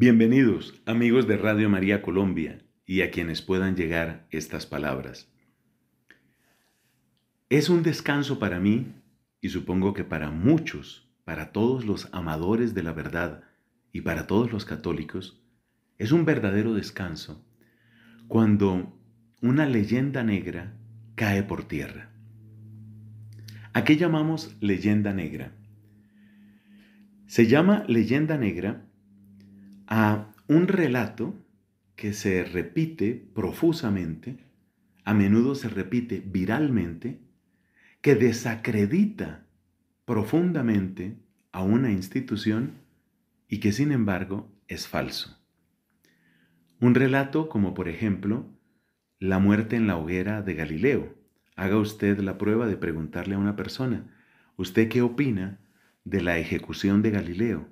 Bienvenidos amigos de Radio María Colombia y a quienes puedan llegar estas palabras. Es un descanso para mí y supongo que para muchos, para todos los amadores de la verdad y para todos los católicos, es un verdadero descanso cuando una leyenda negra cae por tierra. ¿A qué llamamos leyenda negra? Se llama leyenda negra a un relato que se repite profusamente, a menudo se repite viralmente, que desacredita profundamente a una institución y que sin embargo es falso. Un relato como por ejemplo la muerte en la hoguera de Galileo. Haga usted la prueba de preguntarle a una persona, ¿usted qué opina de la ejecución de Galileo?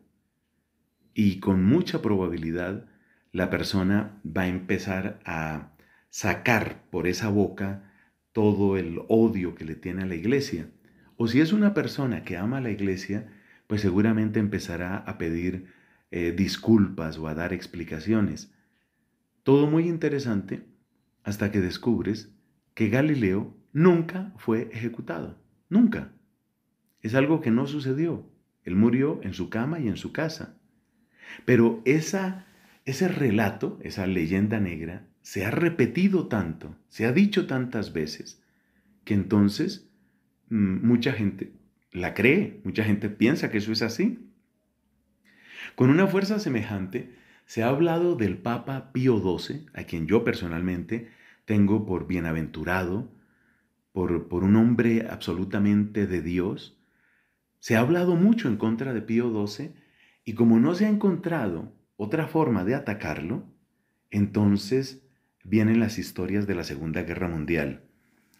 y con mucha probabilidad la persona va a empezar a sacar por esa boca todo el odio que le tiene a la iglesia. O si es una persona que ama a la iglesia, pues seguramente empezará a pedir eh, disculpas o a dar explicaciones. Todo muy interesante hasta que descubres que Galileo nunca fue ejecutado. Nunca. Es algo que no sucedió. Él murió en su cama y en su casa. Pero esa, ese relato, esa leyenda negra, se ha repetido tanto, se ha dicho tantas veces, que entonces mm, mucha gente la cree, mucha gente piensa que eso es así. Con una fuerza semejante, se ha hablado del Papa Pío XII, a quien yo personalmente tengo por bienaventurado, por, por un hombre absolutamente de Dios. Se ha hablado mucho en contra de Pío XII y como no se ha encontrado otra forma de atacarlo, entonces vienen las historias de la Segunda Guerra Mundial.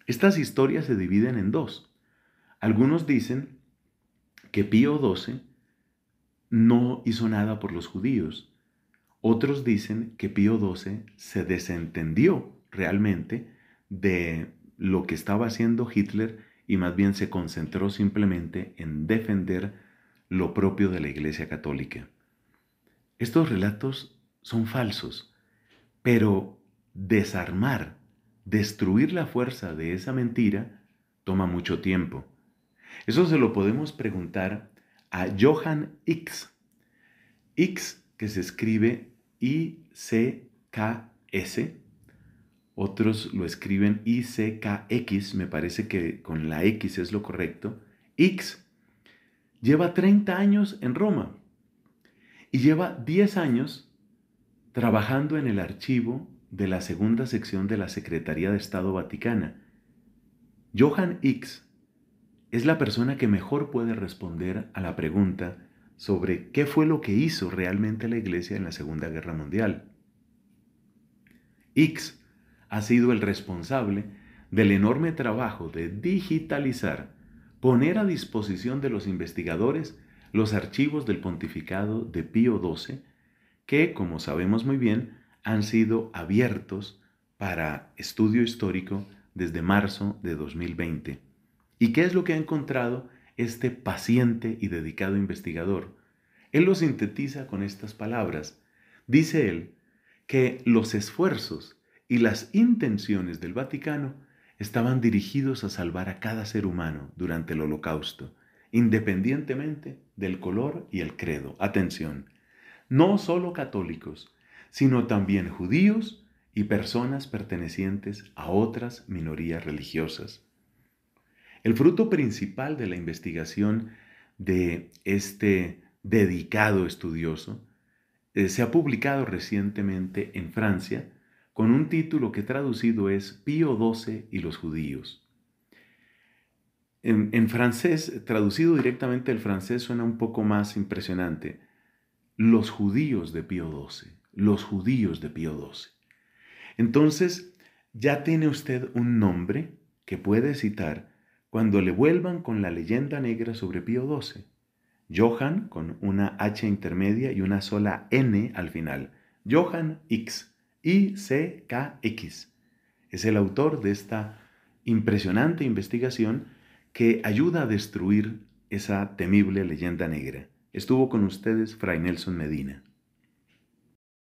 Estas historias se dividen en dos. Algunos dicen que Pío XII no hizo nada por los judíos. Otros dicen que Pío XII se desentendió realmente de lo que estaba haciendo Hitler y más bien se concentró simplemente en defender lo propio de la Iglesia Católica. Estos relatos son falsos, pero desarmar, destruir la fuerza de esa mentira, toma mucho tiempo. Eso se lo podemos preguntar a Johann X. X, que se escribe I-C-K-S, otros lo escriben I-C-K-X. me parece que con la X es lo correcto. X lleva 30 años en Roma y lleva 10 años trabajando en el archivo de la segunda sección de la Secretaría de Estado Vaticana. Johan X es la persona que mejor puede responder a la pregunta sobre qué fue lo que hizo realmente la Iglesia en la Segunda Guerra Mundial. X ha sido el responsable del enorme trabajo de digitalizar poner a disposición de los investigadores los archivos del pontificado de Pío XII, que, como sabemos muy bien, han sido abiertos para estudio histórico desde marzo de 2020. ¿Y qué es lo que ha encontrado este paciente y dedicado investigador? Él lo sintetiza con estas palabras. Dice él que los esfuerzos y las intenciones del Vaticano estaban dirigidos a salvar a cada ser humano durante el holocausto, independientemente del color y el credo. Atención, no solo católicos, sino también judíos y personas pertenecientes a otras minorías religiosas. El fruto principal de la investigación de este dedicado estudioso eh, se ha publicado recientemente en Francia con un título que traducido es Pío XII y los judíos. En, francés, traducido directamente del francés, suena un poco más impresionante. Los judíos de Pío XII, los judíos de Pío XII. Entonces, ya tiene usted un nombre que puede citar cuando le vuelvan con la leyenda negra sobre Pío XII. Johan con una H intermedia y una sola N al final. Johan X. ICKX. Es el autor de esta impresionante investigación que ayuda a destruir esa temible leyenda negra. Estuvo con ustedes Fray Nelson Medina.